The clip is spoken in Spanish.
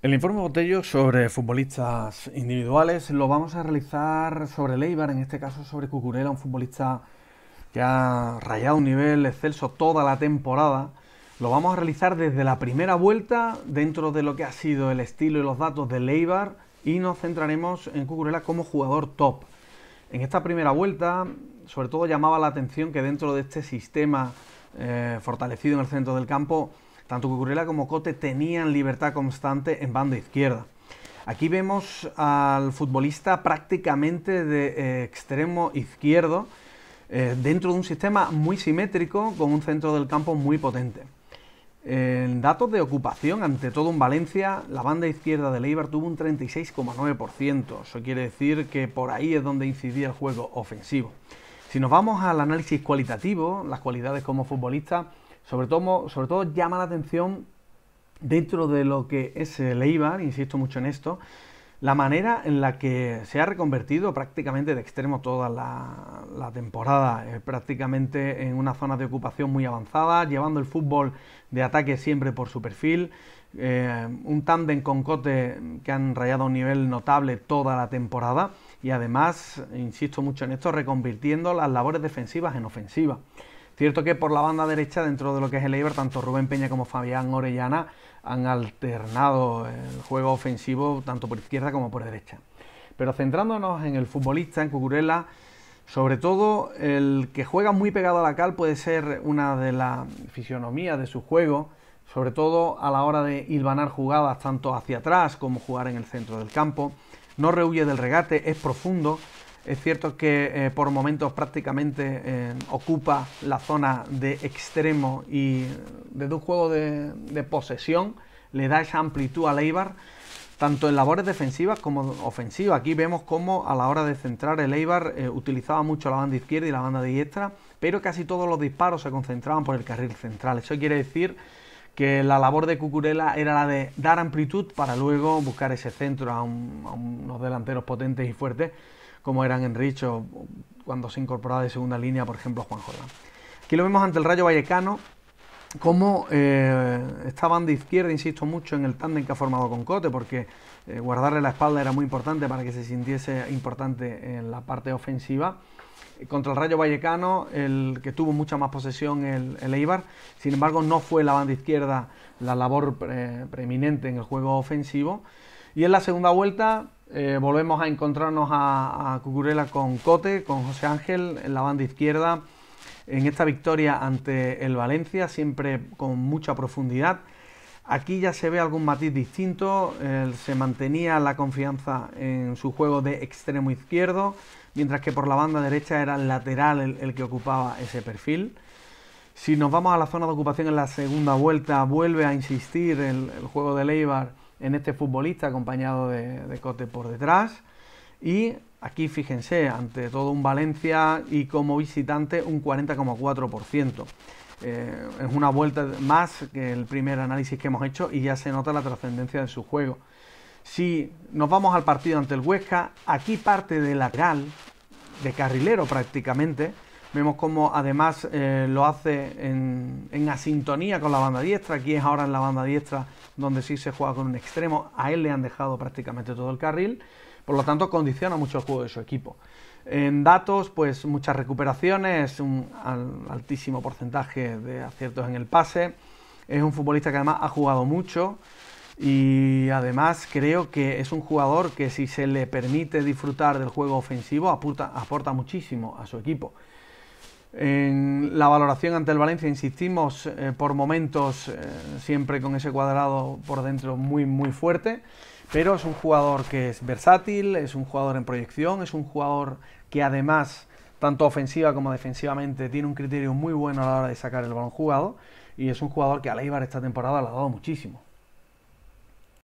El informe Botello sobre futbolistas individuales lo vamos a realizar sobre Leibar, en este caso sobre Cucurella, un futbolista que ha rayado un nivel excelso toda la temporada. Lo vamos a realizar desde la primera vuelta, dentro de lo que ha sido el estilo y los datos de Leibar, y nos centraremos en Cucurella como jugador top. En esta primera vuelta, sobre todo llamaba la atención que dentro de este sistema eh, fortalecido en el centro del campo, tanto Cucurella como Cote tenían libertad constante en banda izquierda. Aquí vemos al futbolista prácticamente de eh, extremo izquierdo, eh, dentro de un sistema muy simétrico, con un centro del campo muy potente. En datos de ocupación, ante todo en Valencia, la banda izquierda de Leibar tuvo un 36,9%. Eso quiere decir que por ahí es donde incidía el juego ofensivo. Si nos vamos al análisis cualitativo, las cualidades como futbolista, sobre todo, sobre todo llama la atención dentro de lo que es el Eibar, insisto mucho en esto, la manera en la que se ha reconvertido prácticamente de extremo toda la, temporada, eh, prácticamente en una zona de ocupación muy avanzada, llevando el fútbol de ataque siempre por su perfil, eh, un tándem con Cote que han rayado a un nivel notable toda la temporada y además, insisto mucho en esto, reconvirtiendo las labores defensivas en ofensivas. Cierto que por la banda derecha, dentro de lo que es el Eibar, tanto Rubén Peña como Fabián Orellana han alternado el juego ofensivo tanto por izquierda como por derecha. Pero centrándonos en el futbolista, en Cucurela, sobre todo el que juega muy pegado a la cal puede ser una de las fisionomías de su juego, sobre todo a la hora de hilvanar jugadas tanto hacia atrás como jugar en el centro del campo. No rehuye del regate, es profundo, es cierto que eh, por momentos prácticamente eh, ocupa la zona de extremo y desde un juego de, posesión le da esa amplitud al Eibar, tanto en labores defensivas como ofensivas. Aquí vemos cómo a la hora de centrar el Eibar eh, utilizaba mucho la banda izquierda y la banda diestra, pero casi todos los disparos se concentraban por el carril central. Eso quiere decir que la labor de Cucurella era la de dar amplitud para luego buscar ese centro a unos delanteros potentes y fuertes como eran Enricho cuando se incorporaba de segunda línea, por ejemplo, Juan Jordán. Aquí lo vemos ante el Rayo Vallecano, como eh, esta banda izquierda, insisto mucho en el tándem que ha formado con Cote, porque eh, guardarle la espalda era muy importante para que se sintiese importante en la parte ofensiva. Contra el Rayo Vallecano, el que tuvo mucha más posesión el, Eibar, sin embargo no fue la banda izquierda la labor eh, preeminente en el juego ofensivo. Y en la segunda vuelta eh, volvemos a encontrarnos a, a, Cucurella con Cote, con José Ángel en la banda izquierda, en esta victoria ante el Valencia, siempre con mucha profundidad. Aquí ya se ve algún matiz distinto, se mantenía la confianza en su juego de extremo izquierdo, mientras que por la banda derecha era el lateral el, que ocupaba ese perfil. Si nos vamos a la zona de ocupación en la segunda vuelta, vuelve a insistir el, el juego de Leibar en este futbolista acompañado de, Cote por detrás. Y aquí fíjense, ante todo un Valencia y como visitante un 40,4%. Eh, es una vuelta más que el primer análisis que hemos hecho y ya se nota la trascendencia de su juego. Si nos vamos al partido ante el Huesca, aquí parte de lateral, de carrilero prácticamente, Vemos cómo además eh, lo hace en, asintonía con la banda diestra. Aquí es ahora en la banda diestra donde sí se juega con un extremo. A él le han dejado prácticamente todo el carril. Por lo tanto, condiciona mucho el juego de su equipo. En datos, pues muchas recuperaciones, un altísimo porcentaje de aciertos en el pase. Es un futbolista que además ha jugado mucho y además creo que es un jugador que si se le permite disfrutar del juego ofensivo aporta, aporta muchísimo a su equipo. En la valoración ante el Valencia insistimos eh, por momentos eh, siempre con ese cuadrado por dentro muy muy fuerte, pero es un jugador que es versátil, es un jugador en proyección, es un jugador que además tanto ofensiva como defensivamente tiene un criterio muy bueno a la hora de sacar el balón jugado y es un jugador que a Leibar esta temporada le ha dado muchísimo.